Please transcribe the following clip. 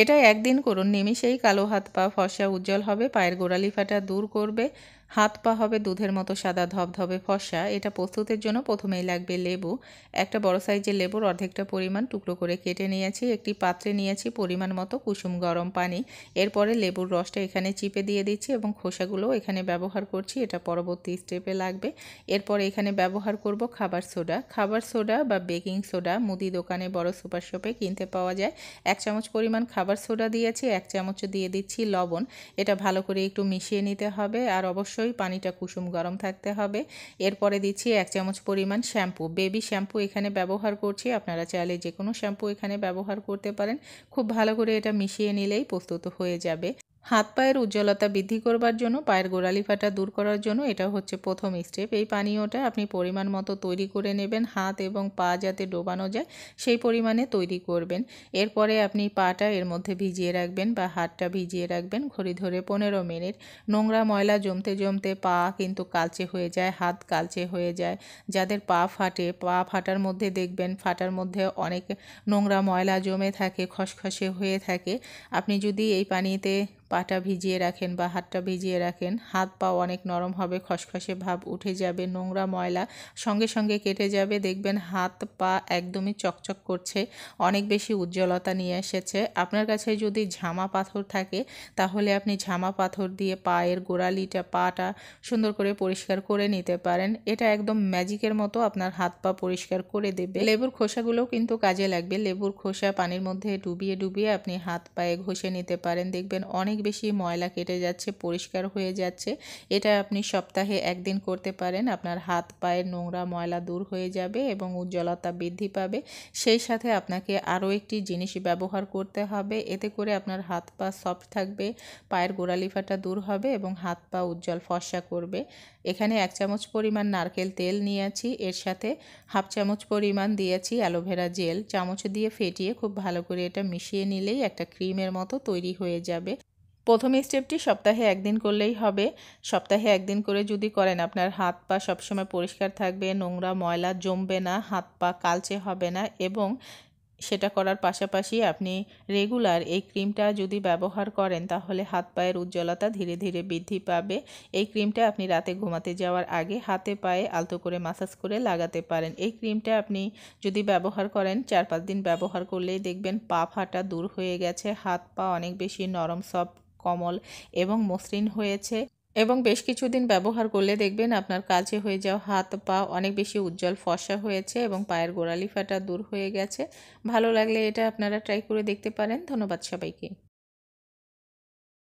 এটা একদিন করুন নিমিষেই কালো হাত পা ফসা উজ্জ্বল হবে পায়ের গোড়ালি ফাটা দূর করবে হাত পা হবে দুধের মতো সাদা ধবধবে ফসা এটা প্রস্তুতের জন্য প্রথমেই লাগবে লেবু একটা বড় সাইজের লেবুর অর্ধেকটা পরিমাণ টুকরো করে কেটে নিয়েছি একটি পাত্রে নিয়েছি পরিমাণ মতো কুসুম গরম পানি এরপরে লেবুর রসটা এখানে চিপে দিয়ে দিচ্ছি এবং খোসাগুলো এখানে ব্যবহার করছি এটা পরবর্তী স্টেপে লাগবে এরপরে এখানে ব্যবহার করব খাবার সোডা খাবার সোডা বা বেকিং সোডা মুদি দোকানে বড় সুপার শপে কিনতে পাওয়া যায় এক চামচ পরিমাণ খাবার সোডা দিয়েছি এক চামচ দিয়ে দিচ্ছি লবণ এটা ভালো করে একটু মিশিয়ে নিতে হবে আর অবশ্যই অবশ্যই পানিটা কুসুম গরম থাকতে হবে এরপরে দিচ্ছি এক চামচ পরিমাণ শ্যাম্পু বেবি শ্যাম্পু এখানে ব্যবহার করছি আপনারা চাইলে যে কোনো শ্যাম্পু এখানে ব্যবহার করতে পারেন খুব ভালো করে এটা মিশিয়ে নিলেই প্রস্তুত হয়ে যাবে হাত পায়ের উজ্জ্বলতা বৃদ্ধি করবার জন্য পায়ের গোড়ালি ফাটা দূর করার জন্য এটা হচ্ছে প্রথম স্টেপ এই পানীয়টা আপনি পরিমাণ মতো তৈরি করে নেবেন হাত এবং পা যাতে ডোবানো যায় সেই পরিমাণে তৈরি করবেন এরপরে আপনি পাটা এর মধ্যে ভিজিয়ে রাখবেন বা হাতটা ভিজিয়ে রাখবেন ঘড়ি ধরে পনেরো মিনিট নোংরা ময়লা জমতে জমতে পা কিন্তু কালচে হয়ে যায় হাত কালচে হয়ে যায় যাদের পা ফাটে পা ফাটার মধ্যে দেখবেন ফাটার মধ্যে অনেক নোংরা ময়লা জমে থাকে খসখসে হয়ে থাকে আপনি যদি এই পানিতে পাটা ভিজিয়ে রাখেন বা হাতটা ভিজিয়ে রাখেন হাত পা অনেক নরম হবে খসখসে ভাব উঠে যাবে নোংরা ময়লা সঙ্গে সঙ্গে কেটে যাবে দেখবেন হাত পা একদমই চকচক করছে অনেক বেশি উজ্জ্বলতা নিয়ে এসেছে আপনার কাছে যদি ঝামা পাথর থাকে তাহলে আপনি ঝামা পাথর দিয়ে পায়ের গোড়ালিটা পাটা সুন্দর করে পরিষ্কার করে নিতে পারেন এটা একদম ম্যাজিকের মতো আপনার হাত পা পরিষ্কার করে দেবে লেবুর খোসাগুলোও কিন্তু কাজে লাগবে লেবুর খোসা পানির মধ্যে ডুবিয়ে ডুবিয়ে আপনি হাত পায়ে ঘষে নিতে পারেন দেখবেন অনেক অনেক বেশি ময়লা কেটে যাচ্ছে পরিষ্কার হয়ে যাচ্ছে এটা আপনি সপ্তাহে একদিন করতে পারেন আপনার হাত পায়ের নোংরা ময়লা দূর হয়ে যাবে এবং উজ্জ্বলতা বৃদ্ধি পাবে সেই সাথে আপনাকে আরও একটি জিনিস ব্যবহার করতে হবে এতে করে আপনার হাত পা সফট থাকবে পায়ের গোড়া ফাটা দূর হবে এবং হাত পা উজ্জ্বল ফর্সা করবে এখানে এক চামচ পরিমাণ নারকেল তেল নিয়েছি এর সাথে হাফ চামচ পরিমাণ দিয়েছি অ্যালোভেরা জেল চামচ দিয়ে ফেটিয়ে খুব ভালো করে এটা মিশিয়ে নিলেই একটা ক্রিমের মতো তৈরি হয়ে যাবে প্রথম স্টেপটি সপ্তাহে একদিন করলেই হবে সপ্তাহে একদিন করে যদি করেন আপনার হাত পা সবসময় পরিষ্কার থাকবে নোংরা ময়লা জমবে না হাত পা কালচে হবে না এবং সেটা করার পাশাপাশি আপনি রেগুলার এই ক্রিমটা যদি ব্যবহার করেন তাহলে হাত পায়ের উজ্জ্বলতা ধীরে ধীরে বৃদ্ধি পাবে এই ক্রিমটা আপনি রাতে ঘুমাতে যাওয়ার আগে হাতে পায়ে আলতো করে মাসাজ করে লাগাতে পারেন এই ক্রিমটা আপনি যদি ব্যবহার করেন চার পাঁচ দিন ব্যবহার করলেই দেখবেন পা ফাটা দূর হয়ে গেছে হাত পা অনেক বেশি নরম সফট কমল এবং মসৃণ হয়েছে এবং বেশ কিছুদিন ব্যবহার করলে দেখবেন আপনার কাছে হয়ে যাওয়া হাত পা অনেক বেশি উজ্জ্বল ফসা হয়েছে এবং পায়ের গোড়ালি ফাটা দূর হয়ে গেছে ভালো লাগলে এটা আপনারা ট্রাই করে দেখতে পারেন ধন্যবাদ সবাইকে